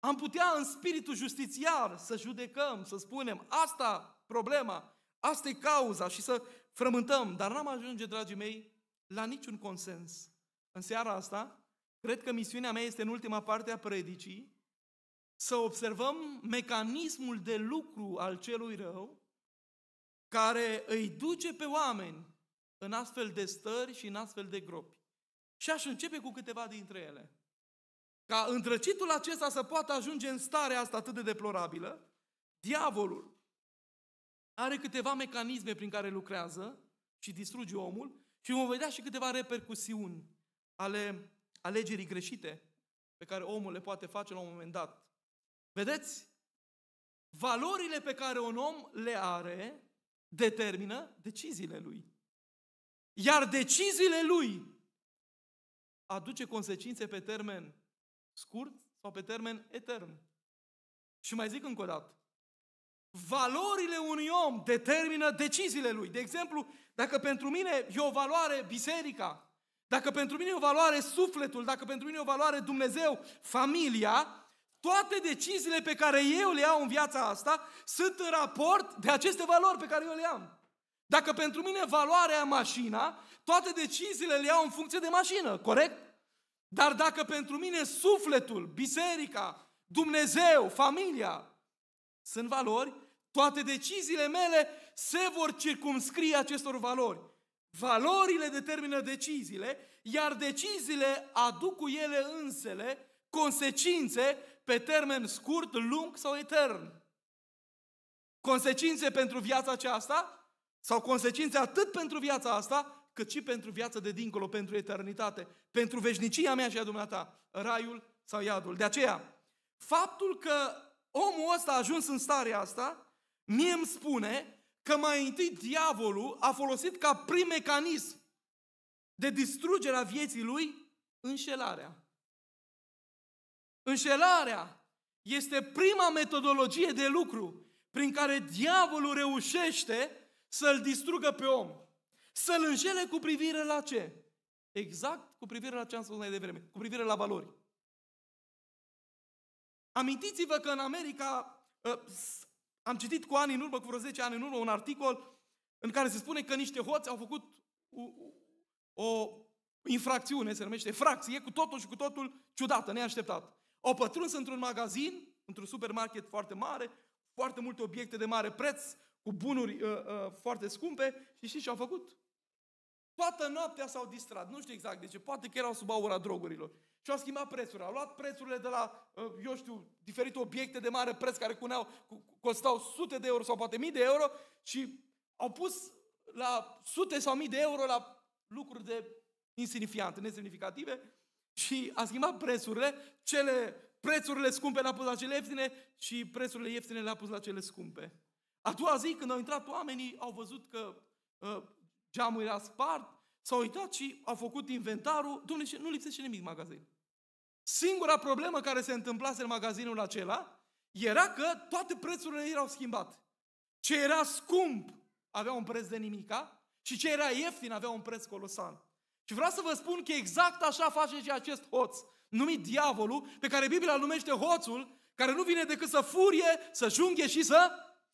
Am putea în spiritul justițiar să judecăm, să spunem, asta problema, asta e cauza și să frământăm, dar n-am ajunge, dragii mei, la niciun consens. În seara asta, cred că misiunea mea este în ultima parte a predicii, să observăm mecanismul de lucru al celui rău care îi duce pe oameni în astfel de stări și în astfel de gropi. Și aș începe cu câteva dintre ele. Ca întrăcitul acesta să poată ajunge în starea asta atât de deplorabilă, diavolul are câteva mecanisme prin care lucrează și distruge omul și vom vedea și câteva repercusiuni ale alegerii greșite pe care omul le poate face la un moment dat. Vedeți? Valorile pe care un om le are determină deciziile lui. Iar deciziile lui aduce consecințe pe termen scurt sau pe termen etern. Și mai zic încă o dată, valorile unui om determină deciziile lui. De exemplu, dacă pentru mine e o valoare biserica, dacă pentru mine e o valoare sufletul, dacă pentru mine e o valoare Dumnezeu, familia, toate deciziile pe care eu le iau în viața asta sunt în raport de aceste valori pe care eu le am. Dacă pentru mine valoarea e mașina, toate deciziile le iau în funcție de mașină, corect? Dar dacă pentru mine sufletul, biserica, Dumnezeu, familia sunt valori, toate deciziile mele se vor circumscrie acestor valori. Valorile determină deciziile, iar deciziile aduc cu ele însele consecințe pe termen scurt, lung sau etern. Consecințe pentru viața aceasta, sau consecințe atât pentru viața asta, cât și pentru viața de dincolo, pentru eternitate, pentru veșnicia mea și a dumneata, raiul sau iadul. De aceea, faptul că omul ăsta a ajuns în starea asta, mie îmi spune că mai întâi diavolul a folosit ca prim mecanism de distrugere a vieții lui înșelarea. Înșelarea este prima metodologie de lucru prin care diavolul reușește să-l distrugă pe om, să-l înșele cu privire la ce? Exact cu privire la ce am spus mai devreme, cu privire la valori. Amintiți-vă că în America, ă, am citit cu ani în urmă, cu vreo 10 ani în urmă, un articol în care se spune că niște hoți au făcut o, o infracțiune, se numește fracție, cu totul și cu totul ciudată, neașteptat. Au pătruns într-un magazin, într-un supermarket foarte mare, foarte multe obiecte de mare preț, cu bunuri uh, uh, foarte scumpe și știți ce au făcut? Toată noaptea s-au distrat, nu știu exact de ce, poate că erau sub aura drogurilor. Și au schimbat prețurile, au luat prețurile de la, uh, eu știu, diferite obiecte de mare preț care cuneau, costau sute de euro sau poate mii de euro și au pus la sute sau mii de euro la lucruri de insignifiante, nesemnificative și a schimbat prețurile, cele, prețurile scumpe le-a pus la cele ieftine și prețurile ieftine le-a pus la cele scumpe. A doua zi, când au intrat oamenii, au văzut că uh, geamul era spart, s-au uitat și au făcut inventarul. Dumnezeu, nu lipsește nimic magazin. Singura problemă care se întâmplase în magazinul acela era că toate prețurile erau schimbate. Ce era scump avea un preț de nimica și ce era ieftin avea un preț colosal. Și vreau să vă spun că exact așa face și acest hoț, numit diavolul, pe care Biblia numește hoțul, care nu vine decât să furie, să junghe și să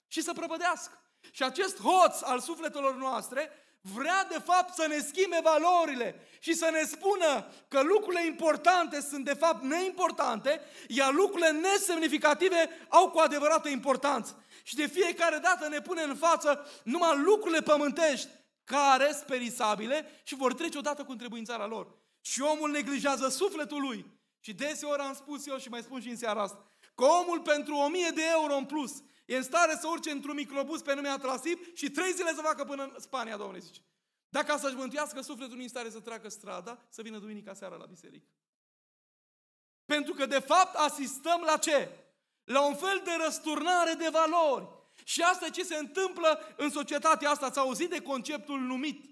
și să prăpădească. Și acest hoț al sufletelor noastre vrea de fapt să ne schimbe valorile și să ne spună că lucrurile importante sunt de fapt neimportante, iar lucrurile nesemnificative au cu adevărat o importanță. Și de fiecare dată ne pune în față numai lucrurile pământești care sunt perisabile și vor trece odată cu întrebuințarea lor. Și omul neglijează sufletul lui. Și deseori am spus eu și mai spun și în seara asta, că omul pentru o mie de euro în plus E în stare să urce într-un microbus pe nume Atrasip și trei zile să facă până în Spania, Doamne zice. Dacă să-și mântuiască sufletul, nu în stare să treacă strada, să vină duminica seara la biserică. Pentru că, de fapt, asistăm la ce? La un fel de răsturnare de valori. Și asta e ce se întâmplă în societatea asta. Ați auzit de conceptul numit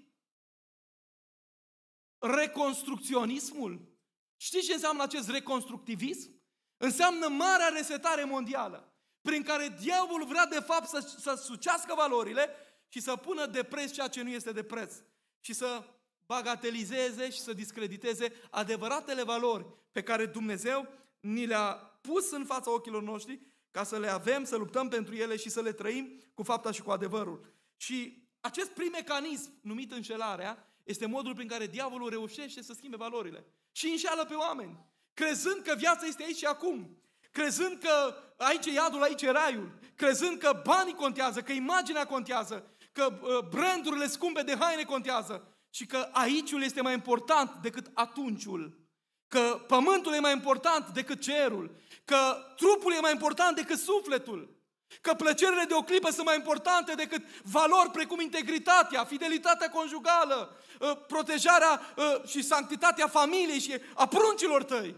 reconstrucționismul. Știți ce înseamnă acest reconstructivism? Înseamnă marea resetare mondială prin care diavolul vrea de fapt să, să sucească valorile și să pună de preț ceea ce nu este de preț și să bagatelizeze și să discrediteze adevăratele valori pe care Dumnezeu ni le-a pus în fața ochilor noștri ca să le avem, să luptăm pentru ele și să le trăim cu fapta și cu adevărul. Și acest prim mecanism, numit înșelarea, este modul prin care diavolul reușește să schimbe valorile. Și înșeală pe oameni, crezând că viața este aici și acum, crezând că aici e iadul, aici e raiul, crezând că banii contează, că imaginea contează, că uh, brandurile scumpe de haine contează și că aiciul este mai important decât atunciul, că pământul e mai important decât cerul, că trupul e mai important decât sufletul, că plăcerile de o clipă sunt mai importante decât valori precum integritatea, fidelitatea conjugală, uh, protejarea uh, și sanctitatea familiei și a pruncilor tăi.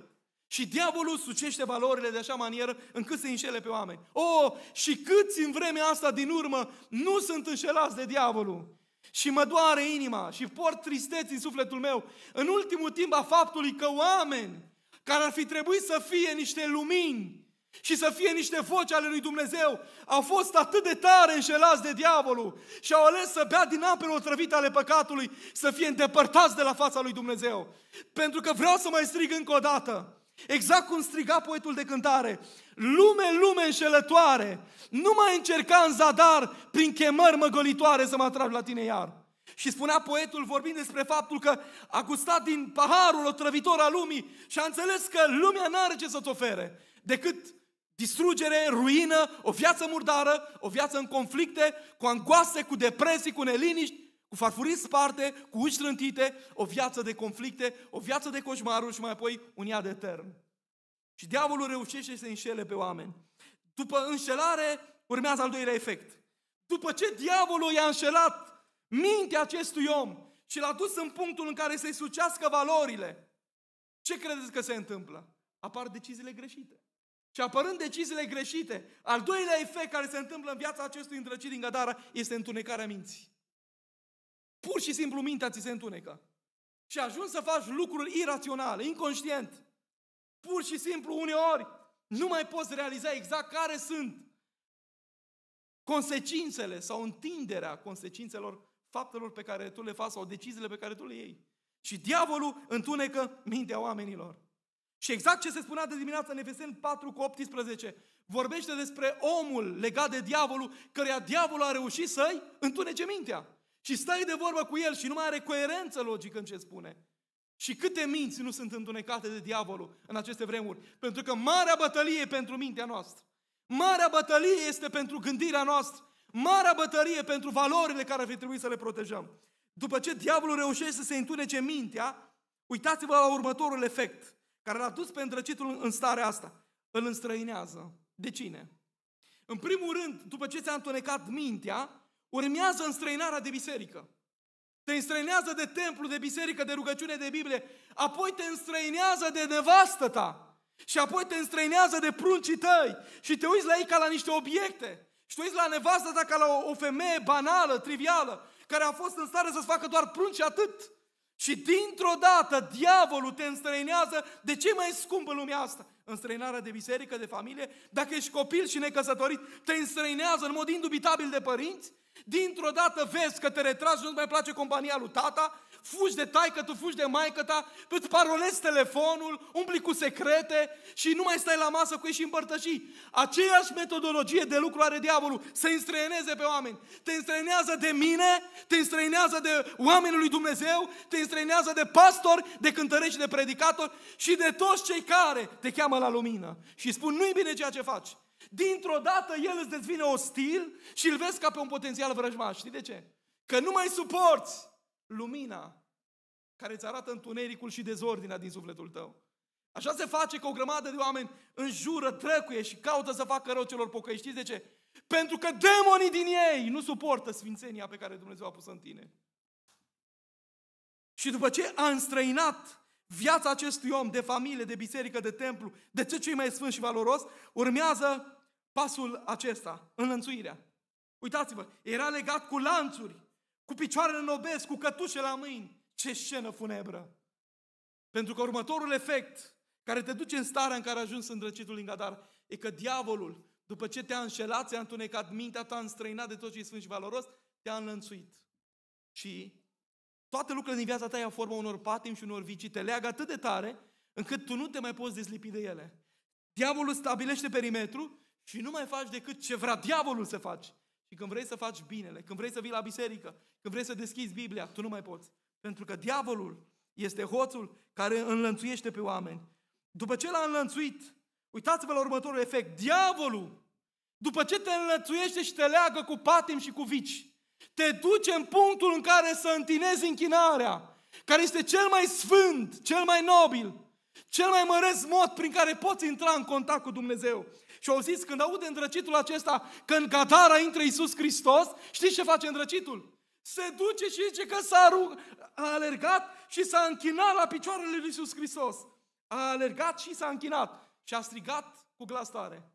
Și diavolul sucește valorile de așa manieră încât se înșele pe oameni. O, oh, și câți în vremea asta din urmă nu sunt înșelați de diavolul. Și mă doare inima și port tristeți în sufletul meu în ultimul timp a faptului că oameni care ar fi trebuit să fie niște lumini și să fie niște voci ale lui Dumnezeu, au fost atât de tare înșelați de diavolul și au ales să bea din apele otrăvite ale păcatului, să fie îndepărtați de la fața lui Dumnezeu. Pentru că vreau să mai strig încă o dată, Exact cum striga poetul de cântare, lume, lume înșelătoare, nu mai încerca în zadar prin chemări măgălitoare să mă atrag la tine iar. Și spunea poetul vorbind despre faptul că a gustat din paharul otrăvitor al lumii și a înțeles că lumea nu are ce să-ți ofere decât distrugere, ruină, o viață murdară, o viață în conflicte, cu angoase, cu depresii, cu neliniști cu farfurii sparte, cu uși trântite, o viață de conflicte, o viață de coșmaruri și mai apoi un iad etern. Și diavolul reușește să înșele pe oameni. După înșelare urmează al doilea efect. După ce diavolul i-a înșelat mintea acestui om și l-a dus în punctul în care să-i sucească valorile, ce credeți că se întâmplă? Apar deciziile greșite. Și apărând deciziile greșite, al doilea efect care se întâmplă în viața acestui îndrăcit din gădară este întunecarea minții. Pur și simplu mintea ți se întunecă. Și ajungi să faci lucruri iraționale, inconștient. Pur și simplu, uneori, nu mai poți realiza exact care sunt consecințele sau întinderea consecințelor faptelor pe care tu le faci sau deciziile pe care tu le iei. Și diavolul întunecă mintea oamenilor. Și exact ce se spunea de dimineață în Efeseni 4 cu 18, vorbește despre omul legat de diavolul, căreia diavolul a reușit să-i întunece mintea. Și stai de vorbă cu el și nu mai are coerență logică în ce spune. Și câte minți nu sunt întunecate de diavolul în aceste vremuri? Pentru că marea bătălie e pentru mintea noastră. Marea bătălie este pentru gândirea noastră. Marea bătălie pentru valorile care ar fi trebuit să le protejăm. După ce diavolul reușește să se întunece mintea, uitați-vă la următorul efect care l-a dus pe îndrăcitul în starea asta. Îl înstrăinează. De cine? În primul rând, după ce ți-a întunecat mintea, urmează înstrăinarea de biserică. Te înstrăinează de templu, de biserică, de rugăciune, de Biblie. Apoi te înstrăinează de nevastă ta. Și apoi te înstrăinează de pruncii tăi. Și te uiți la ei ca la niște obiecte. Și te uiți la nevastă ta ca la o, o femeie banală, trivială, care a fost în stare să-ți facă doar prunci atât. Și dintr-o dată, diavolul te înstrăinează de ce mai scump în lumea asta? Înstrăinarea de biserică, de familie, dacă ești copil și necăsătorit, te înstrăinează în mod indubitabil de părinți, Dintr-o dată vezi că te retragi, nu-ți mai place compania lui tata, fugi de taică, tu fugi de maică ta, îți parolezi telefonul, umpli cu secrete și nu mai stai la masă cu ei și împărtășii. Aceeași metodologie de lucru are diavolul, să înstrăineze pe oameni. Te înstrăinează de mine, te înstrăinează de oamenii lui Dumnezeu, te înstrăinează de pastor, de cântărești și de predicator și de toți cei care te cheamă la lumină și spun nu-i bine ceea ce faci. Dintr-o dată el îți devine ostil și îl vezi ca pe un potențial vrăjmaș. Știi de ce? Că nu mai suporți lumina care îți arată întunericul și dezordinea din sufletul tău. Așa se face că o grămadă de oameni înjură, trăcuie și caută să facă rău celor pocăi. Știți de ce? Pentru că demonii din ei nu suportă sfințenia pe care Dumnezeu a pus în tine. Și după ce a înstrăinat viața acestui om de familie, de biserică, de templu, de ce cei mai sfânt și valoros, urmează pasul acesta, înlănțuirea. Uitați-vă, era legat cu lanțuri, cu picioarele în obez, cu cătușe la mâini. Ce scenă funebră! Pentru că următorul efect care te duce în starea în care a ajuns îndrăcitul din Gadar e că diavolul, după ce te-a înșelat, ți-a întunecat mintea ta înstrăinat de tot ce e sfânt și valoros, te-a înlănțuit. Și toate lucrurile din viața ta iau forma unor patim și unor vicii, te leagă atât de tare încât tu nu te mai poți dezlipi de ele. Diavolul stabilește perimetru și nu mai faci decât ce vrea diavolul să faci. Și când vrei să faci binele, când vrei să vii la biserică, când vrei să deschizi Biblia, tu nu mai poți. Pentru că diavolul este hoțul care înlănțuiește pe oameni. După ce l-a înlănțuit, uitați-vă la următorul efect. Diavolul, după ce te înlănțuiește și te leagă cu patim și cu vici, te duce în punctul în care să întinezi închinarea, care este cel mai sfânt, cel mai nobil, cel mai măresc mod prin care poți intra în contact cu Dumnezeu. Și au zis, când aude îndrăcitul acesta că în Gadara intră Iisus Hristos, știți ce face îndrăcitul? Se duce și zice că s-a rug... a alergat și s-a închinat la picioarele lui Iisus Hristos. A alergat și s-a închinat și a strigat cu glas tare.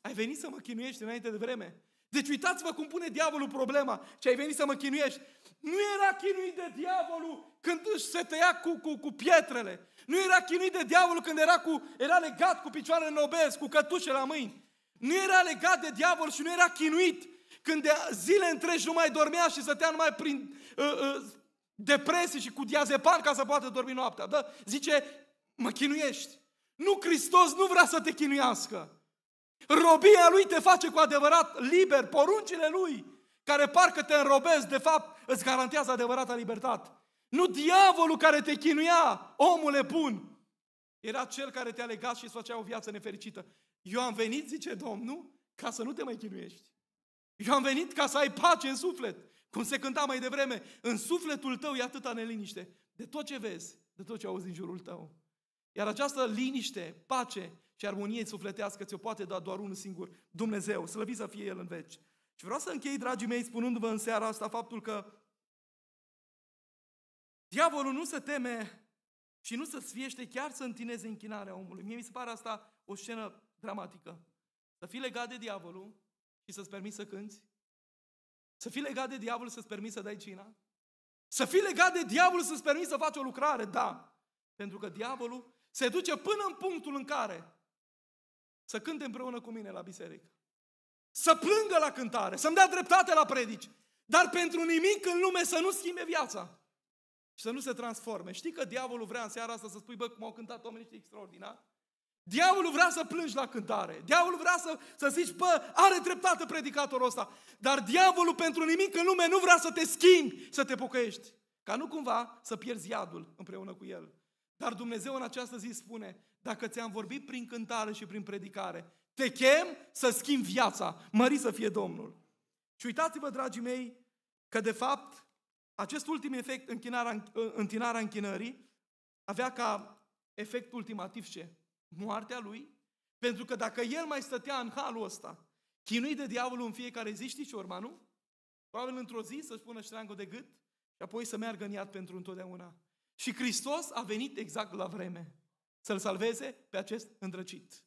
Ai venit să mă chinuiești înainte de vreme? Deci uitați-vă cum pune diavolul problema. Ce ai venit să mă chinuiești? Nu era chinuit de diavolul când se tăia cu, cu, cu pietrele. Nu era chinuit de diavolul când era, cu, era legat cu picioarele în obez, cu cătușe la mâini. Nu era legat de diavol și nu era chinuit când de zile întregi nu mai dormea și stătea numai prin uh, uh, depresie și cu diazepam ca să poată dormi noaptea. Da? Zice, mă chinuiești. Nu, Hristos nu vrea să te chinuiască. Robia Lui te face cu adevărat liber, poruncile Lui care parcă te înrobesc, de fapt îți garantează adevărata libertate. Nu diavolul care te chinuia, omule bun, era cel care te-a legat și îți făcea o viață nefericită. Eu am venit, zice Domnul, ca să nu te mai chinuiești. Eu am venit ca să ai pace în suflet. Cum se cânta mai devreme, în sufletul tău e atâta neliniște. De tot ce vezi, de tot ce auzi în jurul tău. Iar această liniște, pace și armonie sufletească ți-o poate da doar unul singur, Dumnezeu, slăvit să fie El în veci. Și vreau să închei, dragii mei, spunându-vă în seara asta faptul că diavolul nu se teme și nu se sfiește chiar să întineze închinarea omului. Mie mi se pare asta o scenă dramatică. Să fii legat de diavolul și să-ți permiți să cânți. Să fii legat de diavolul să-ți permiți să dai cina. Să fii legat de diavolul să-ți permiți să faci o lucrare, da. Pentru că diavolul se duce până în punctul în care să cânte împreună cu mine la biserică să plângă la cântare, să-mi dea dreptate la predici, dar pentru nimic în lume să nu schimbe viața și să nu se transforme. Știi că diavolul vrea în seara asta să spui, bă, cum au cântat oamenii ăștia extraordinar? Diavolul vrea să plângi la cântare. Diavolul vrea să, să zici, bă, are dreptate predicatorul ăsta. Dar diavolul pentru nimic în lume nu vrea să te schimbi, să te pocăiești. Ca nu cumva să pierzi iadul împreună cu el. Dar Dumnezeu în această zi spune, dacă ți-am vorbit prin cântare și prin predicare, te chem să schimbi viața. Mări să fie Domnul. Și uitați-vă, dragii mei, că de fapt acest ultim efect, închinarea, întinarea închinării, avea ca efect ultimativ ce? Moartea lui. Pentru că dacă el mai stătea în halul ăsta, chinuit de diavolul în fiecare zi, știi ce urma, nu? Probabil într-o zi să-și pună ștreangul de gât și apoi să meargă în iad pentru întotdeauna. Și Hristos a venit exact la vreme să-l salveze pe acest îndrăcit.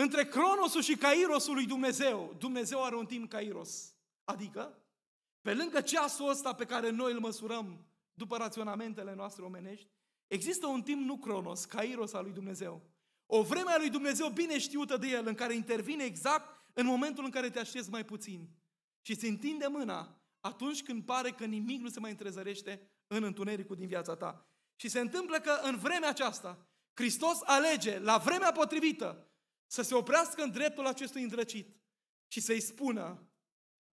Între Cronosul și Cairosul lui Dumnezeu, Dumnezeu are un timp Cairos. Adică, pe lângă ceasul ăsta pe care noi îl măsurăm după raționamentele noastre omenești, există un timp nu Cronos, Cairos al lui Dumnezeu. O vreme a lui Dumnezeu bine știută de el, în care intervine exact în momentul în care te aștepți mai puțin și îți întinde mâna atunci când pare că nimic nu se mai întrezărește în întunericul din viața ta. Și se întâmplă că în vremea aceasta, Hristos alege la vremea potrivită să se oprească în dreptul acestui îndrăcit și să-i spună,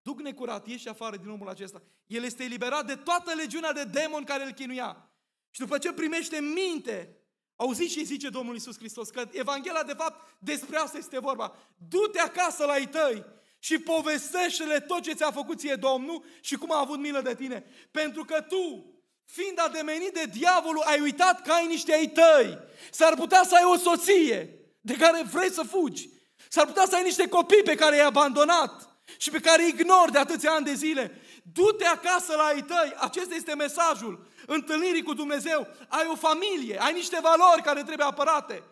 duc necurat, ieși afară din omul acesta. El este eliberat de toată legiunea de demon care îl chinuia. Și după ce primește minte, auzi și zice Domnul Iisus Hristos că Evanghelia de fapt despre asta este vorba. Du-te acasă la ei tăi și povestește-le tot ce ți-a făcut ție Domnul și cum a avut milă de tine. Pentru că tu, fiind ademenit de diavolul, ai uitat că ai niște ai tăi. S-ar putea să ai o soție, de care vrei să fugi. S-ar putea să ai niște copii pe care i-ai abandonat și pe care îi ignori de atâția ani de zile. Du-te acasă la ei tăi, acesta este mesajul întâlnirii cu Dumnezeu. Ai o familie, ai niște valori care trebuie apărate,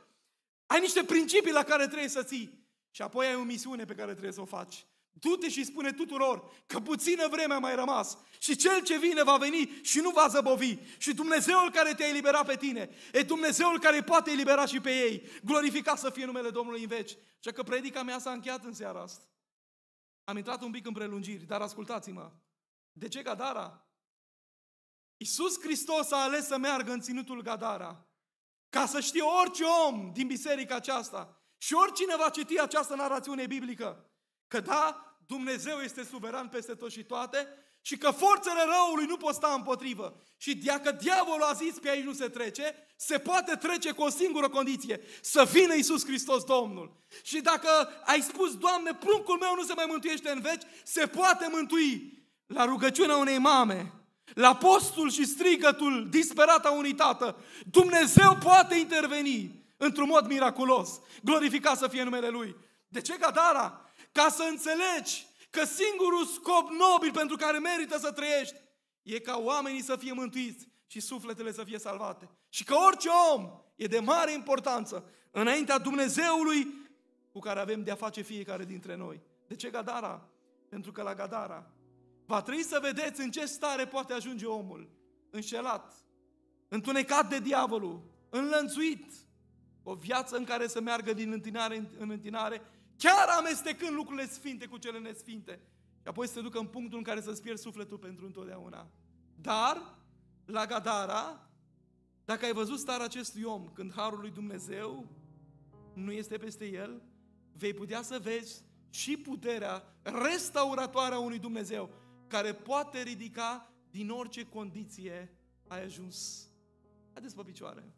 ai niște principii la care trebuie să ții și apoi ai o misiune pe care trebuie să o faci. Du-te și spune tuturor că puțină vreme a mai rămas și cel ce vine va veni și nu va zăbovi. Și Dumnezeul care te-a eliberat pe tine e Dumnezeul care poate elibera și pe ei. Glorificat să fie numele Domnului în veci. Și că predica mea s-a încheiat în seara asta. Am intrat un pic în prelungiri, dar ascultați-mă. De ce Gadara? Iisus Hristos a ales să meargă în ținutul Gadara ca să știe orice om din biserica aceasta și oricine va citi această narațiune biblică că da, Dumnezeu este suveran peste tot și toate și că forțele răului nu pot sta împotrivă. Și dacă diavolul a zis pe aici nu se trece, se poate trece cu o singură condiție, să vină Isus Hristos Domnul. Și dacă ai spus, Doamne, pruncul meu nu se mai mântuiește în veci, se poate mântui la rugăciunea unei mame, la postul și strigătul disperat a unui tată. Dumnezeu poate interveni într-un mod miraculos. Glorificat să fie numele Lui. De ce Gadara? ca să înțelegi că singurul scop nobil pentru care merită să trăiești e ca oamenii să fie mântuiți și sufletele să fie salvate. Și că orice om e de mare importanță înaintea Dumnezeului cu care avem de-a face fiecare dintre noi. De ce Gadara? Pentru că la Gadara va trebui să vedeți în ce stare poate ajunge omul. Înșelat, întunecat de diavolul, înlănțuit, o viață în care să meargă din întinare în întinare chiar amestecând lucrurile sfinte cu cele nesfinte. Și apoi să te ducă în punctul în care să-ți pierzi sufletul pentru întotdeauna. Dar, la Gadara, dacă ai văzut starea acestui om când harul lui Dumnezeu nu este peste el, vei putea să vezi și puterea restauratoare a unui Dumnezeu care poate ridica din orice condiție ai ajuns. Haideți pe picioare!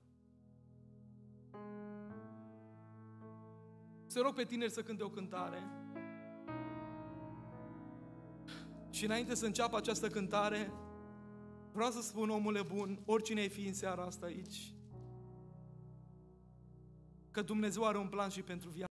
să rog pe tineri să cânte o cântare. Și înainte să înceapă această cântare, vreau să spun, omule bun, oricine ai fi în seara asta aici, că Dumnezeu are un plan și pentru viața